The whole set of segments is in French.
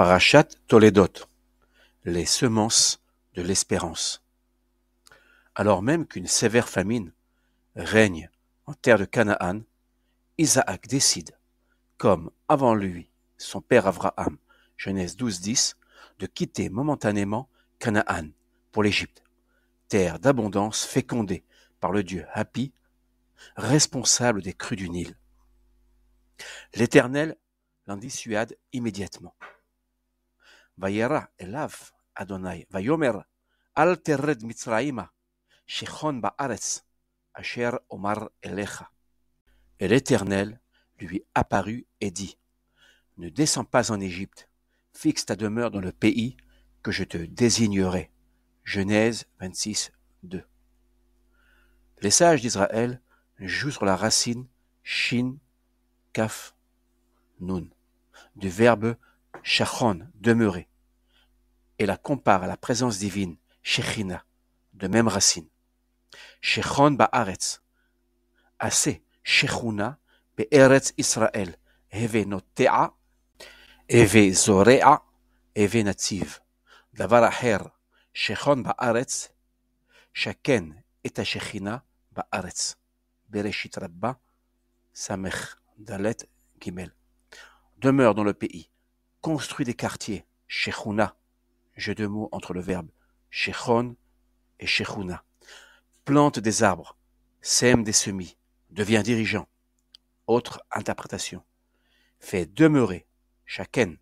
Parachat Toledot, les semences de l'espérance. Alors même qu'une sévère famine règne en terre de Canaan, Isaac décide, comme avant lui son père Abraham, Genèse 12-10, de quitter momentanément Canaan pour l'Égypte, terre d'abondance fécondée par le dieu Hapi, responsable des crues du Nil. L'Éternel l'en dissuade immédiatement. Et l'Éternel lui apparut et dit, Ne descends pas en Égypte, fixe ta demeure dans le pays que je te désignerai. Genèse 26, 2. Les sages d'Israël jouent sur la racine shin, kaf, nun, du verbe shachon, demeurer et la compare à la présence divine, Shechina, de même racine. Shechon ba'aretz, assez, Shechuna, be'eretz Israël, heve notea, heve zorea, heve native. דבר Shechon Shechon ba'aretz, chaken את Shechina ba'aretz. Bereshit rabba, samech dalet gimel. Demeure dans le pays, construit des quartiers, Shechuna, jeu de mots entre le verbe shechon et shechuna. Plante des arbres, sème des semis, devient dirigeant. Autre interprétation. Fait demeurer, chacun,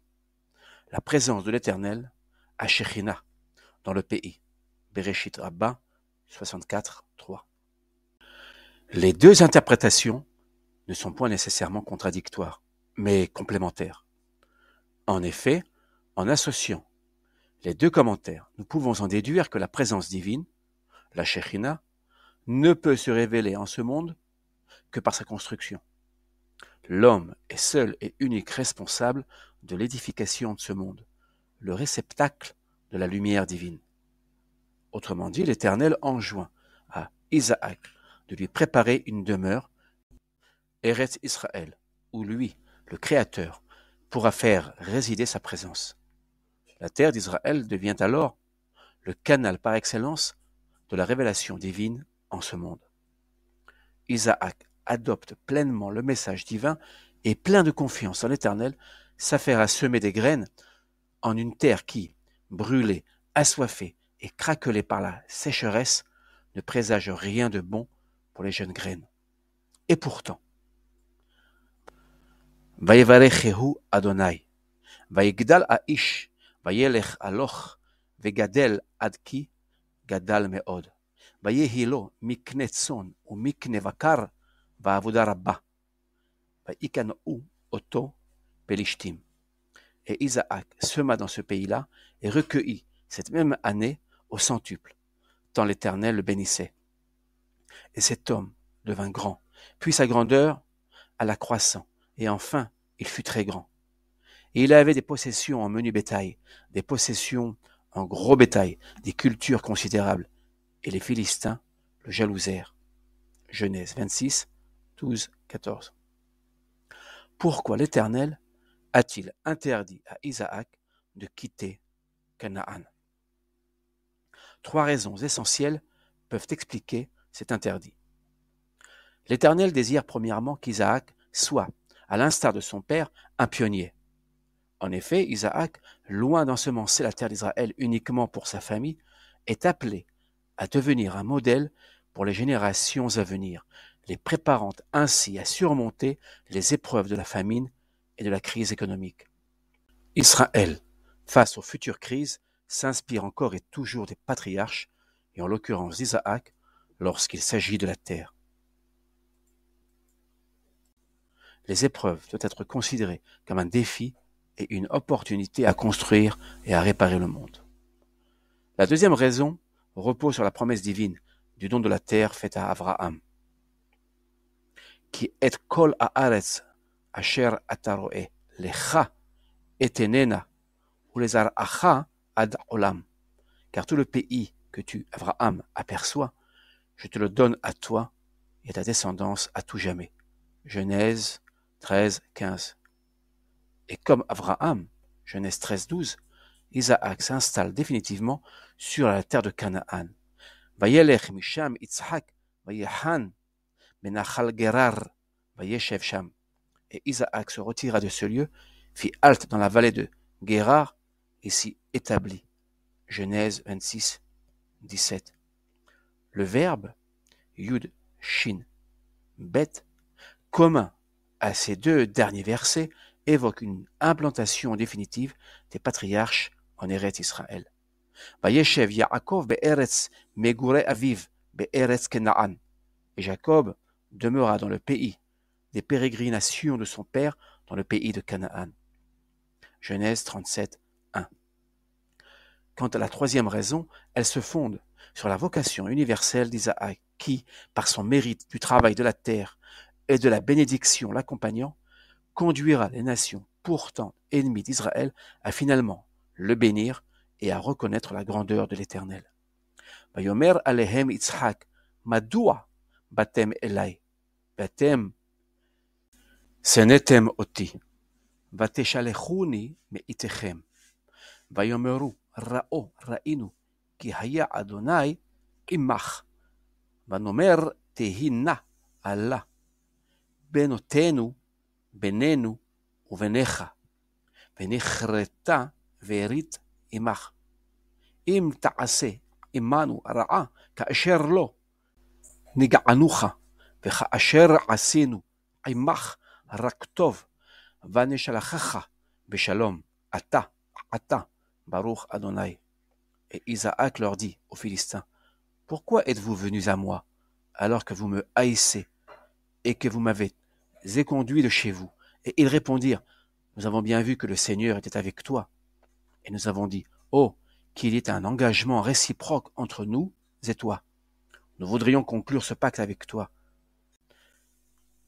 la présence de l'Éternel à Shechina, dans le pays. Bereshit Rabba 64, 3. Les deux interprétations ne sont point nécessairement contradictoires, mais complémentaires. En effet, en associant les deux commentaires. Nous pouvons en déduire que la présence divine, la Shekhina, ne peut se révéler en ce monde que par sa construction. L'homme est seul et unique responsable de l'édification de ce monde, le réceptacle de la lumière divine. Autrement dit, l'Éternel enjoint à Isaac de lui préparer une demeure, Eretz Israël, où lui, le Créateur, pourra faire résider sa présence. La terre d'Israël devient alors le canal par excellence de la révélation divine en ce monde. Isaac adopte pleinement le message divin et plein de confiance en l'Éternel s'affaire à semer des graines en une terre qui, brûlée, assoiffée et craquelée par la sécheresse, ne présage rien de bon pour les jeunes graines. Et pourtant, Adonai, Aish, et Isaac sema dans ce pays-là et recueillit cette même année au centuple, tant l'Éternel le bénissait. Et cet homme devint grand, puis sa grandeur alla croissant, et enfin il fut très grand. Et il avait des possessions en menu bétail, des possessions en gros bétail, des cultures considérables. Et les Philistins le jalousèrent. Genèse 26, 12, 14. Pourquoi l'Éternel a-t-il interdit à Isaac de quitter Canaan Trois raisons essentielles peuvent expliquer cet interdit. L'Éternel désire premièrement qu'Isaac soit, à l'instar de son père, un pionnier, en effet, Isaac, loin d'ensemencer la terre d'Israël uniquement pour sa famille, est appelé à devenir un modèle pour les générations à venir, les préparant ainsi à surmonter les épreuves de la famine et de la crise économique. Israël, face aux futures crises, s'inspire encore et toujours des patriarches, et en l'occurrence d'Isaac, lorsqu'il s'agit de la terre. Les épreuves doivent être considérées comme un défi et une opportunité à construire et à réparer le monde. La deuxième raison repose sur la promesse divine du don de la terre faite à Abraham, qui est kol à asher lecha, etenena, ou les acha ad olam, car tout le pays que tu, Abraham, aperçois, je te le donne à toi et à ta descendance à tout jamais. Genèse 13, 15. Et comme Abraham, Genèse 13, 12, Isaac s'installe définitivement sur la terre de Canaan. menachal gerar, Et Isaac se retira de ce lieu, fit halte dans la vallée de Gerar et s'y établit. Genèse 26, 17. Le verbe Yud Shin Bet commun à ces deux derniers versets évoque une implantation définitive des patriarches en Eretz Israël. Bah, et Jacob demeura dans le pays des pérégrinations de son père dans le pays de Canaan. Genèse 37, 1. Quant à la troisième raison, elle se fonde sur la vocation universelle d'Isaac, qui, par son mérite du travail de la terre et de la bénédiction l'accompagnant, conduira les nations pourtant ennemies d'Israël à finalement le bénir et à reconnaître la grandeur de l'Éternel. Vayomer alehem Yitzhak, madua Batem Elai, Batem, Senetem Oti, Vateshalechuni me itechem, Vayomeru, Rao, Rainu, Ki haya Adonai, Imach, Vanomer Tehina, Allah, Benotenu, בינינו וביניך, ונכרתה וארית עמך. אם תעשה עמנו רעה, כאשר לא, נגענוך, וכאשר עשינו עמך רק טוב, ונשלחך בשלום, אתה, אתה, Baruch Adonai. Et Isaac leur dit aux Philistins, Pourquoi êtes-vous venus à moi alors que vous me haïssez et que vous m'avez ai conduits de chez vous. Et ils répondirent, Nous avons bien vu que le Seigneur était avec toi. Et nous avons dit, Oh, qu'il y ait un engagement réciproque entre nous et toi. Nous voudrions conclure ce pacte avec toi.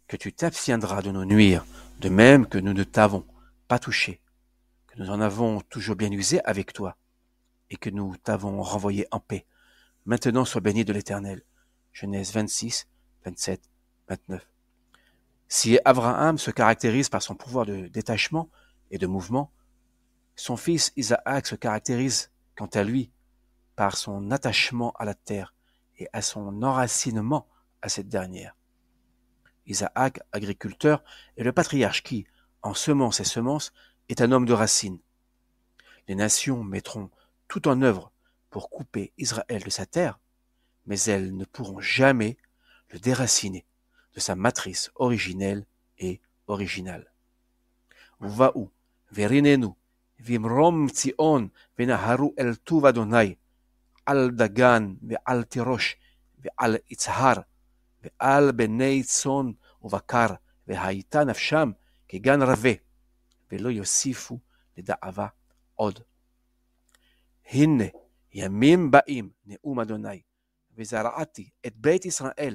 Que tu t'abstiendras de nous nuire, de même que nous ne t'avons pas touché, que nous en avons toujours bien usé avec toi, et que nous t'avons renvoyé en paix. Maintenant sois béni de l'Éternel. Genèse 26, 27, 29. Si Abraham se caractérise par son pouvoir de détachement et de mouvement, son fils Isaac se caractérise, quant à lui, par son attachement à la terre et à son enracinement à cette dernière. Isaac, agriculteur, est le patriarche qui, en semant ses semences, est un homme de racines. Les nations mettront tout en œuvre pour couper Israël de sa terre, mais elles ne pourront jamais le déraciner. de sa matrice originelle et originale. Vaou, verinenu, vimrom tzion, venaharu el tuv Adonai, al dagan al tirosh, ועל ve ועל בני צאן ובקר, והייתה נפשם כגן רבה, ולא יוסיפו לדאבה עוד. הנה, ימים באים, נאום אדוני, וזרעתי את בית ישראל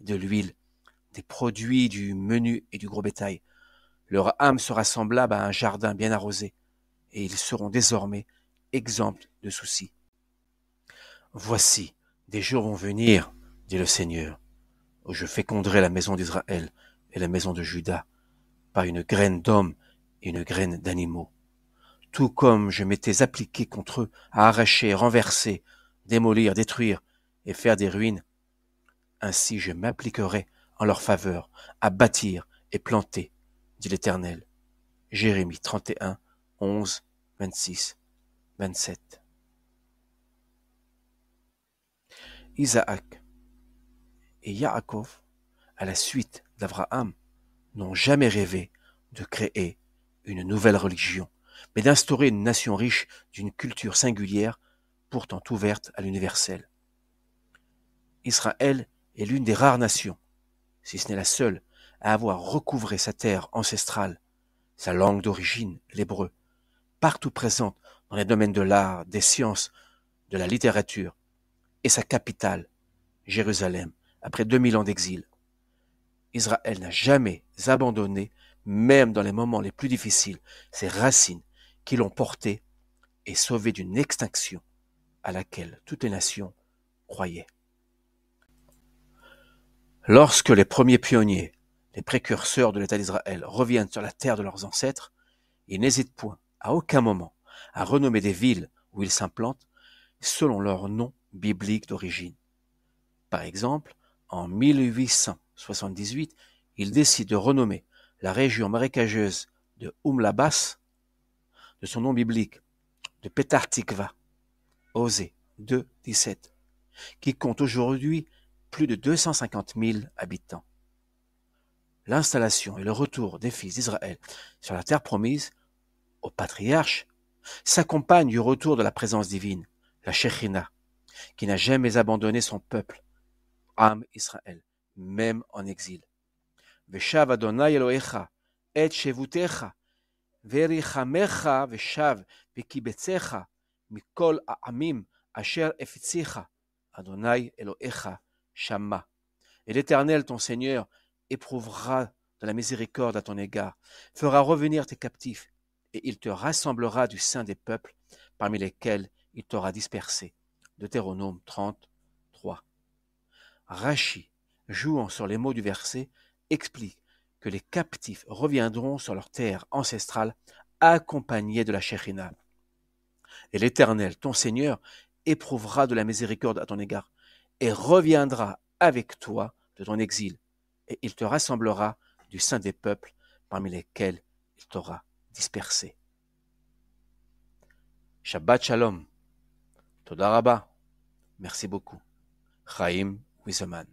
de l'huile, des produits du menu et du gros bétail. Leur âme sera semblable à un jardin bien arrosé, et ils seront désormais exempts de soucis. Voici, des jours vont venir, dit le Seigneur, où je féconderai la maison d'Israël et la maison de Judas par une graine d'homme et une graine d'animaux. Tout comme je m'étais appliqué contre eux à arracher, renverser, démolir, détruire et faire des ruines, ainsi je m'appliquerai en leur faveur à bâtir et planter, dit l'Éternel. Jérémie 31, 11, 26, 27. Isaac et Yaakov, à la suite d'Abraham, n'ont jamais rêvé de créer une nouvelle religion, mais d'instaurer une nation riche d'une culture singulière, pourtant ouverte à l'universel. Israël est l'une des rares nations, si ce n'est la seule, à avoir recouvré sa terre ancestrale, sa langue d'origine, l'hébreu, partout présente dans les domaines de l'art, des sciences, de la littérature, et sa capitale, Jérusalem, après 2000 ans d'exil. Israël n'a jamais abandonné, même dans les moments les plus difficiles, ses racines qui l'ont porté et sauvé d'une extinction à laquelle toutes les nations croyaient. Lorsque les premiers pionniers, les précurseurs de l'État d'Israël, reviennent sur la terre de leurs ancêtres, ils n'hésitent point, à aucun moment, à renommer des villes où ils s'implantent selon leur nom biblique d'origine. Par exemple, en 1878, ils décident de renommer la région marécageuse de Umlabas de son nom biblique, de Petartikva, Osé 2, qui compte aujourd'hui plus de 250 000 habitants. L'installation et le retour des fils d'Israël sur la terre promise au patriarche s'accompagne du retour de la présence divine, la Shechina, qui n'a jamais abandonné son peuple, âme Israël, même en exil. Veshav Adonai Elohecha, et shevutecha, verichamecha veshav vekibetzecha, mikol Aamim, asher efitzicha, Adonai Elohecha et l'Éternel, ton Seigneur, éprouvera de la miséricorde à ton égard, fera revenir tes captifs, et il te rassemblera du sein des peuples parmi lesquels il t'aura dispersé. Deutéronome Rachi, jouant sur les mots du verset, explique que les captifs reviendront sur leur terre ancestrale accompagnés de la Shekhinah. Et l'Éternel, ton Seigneur, éprouvera de la miséricorde à ton égard, et reviendra avec toi de ton exil, et il te rassemblera du sein des peuples parmi lesquels il t'aura dispersé. Shabbat Shalom. Todarabah. Merci beaucoup. Chaim Wiseman.